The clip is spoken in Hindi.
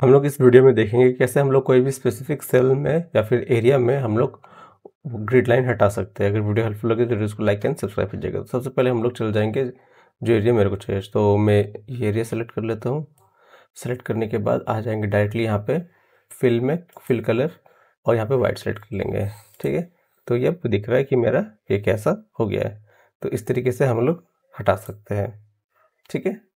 हम लोग इस वीडियो में देखेंगे कैसे हम लोग कोई भी स्पेसिफिक सेल में या फिर एरिया में हम लोग ग्रिड लाइन हटा सकते हैं अगर वीडियो हेल्पफुल लगे तो वीडियो को लाइक एंड सब्सक्राइब कीजिएगा तो सबसे पहले हम लोग चल जाएंगे जो एरिया मेरे को चाहिए तो मैं ये एरिया सेलेक्ट कर लेता हूँ सेलेक्ट करने के बाद आ जाएंगे डायरेक्टली यहाँ पर फिल में फिल कलर और यहाँ पर वाइट सेलेक्ट कर लेंगे ठीक है तो ये अब दिख रहा है कि मेरा ये कैसा हो गया है तो इस तरीके से हम लोग हटा सकते हैं ठीक है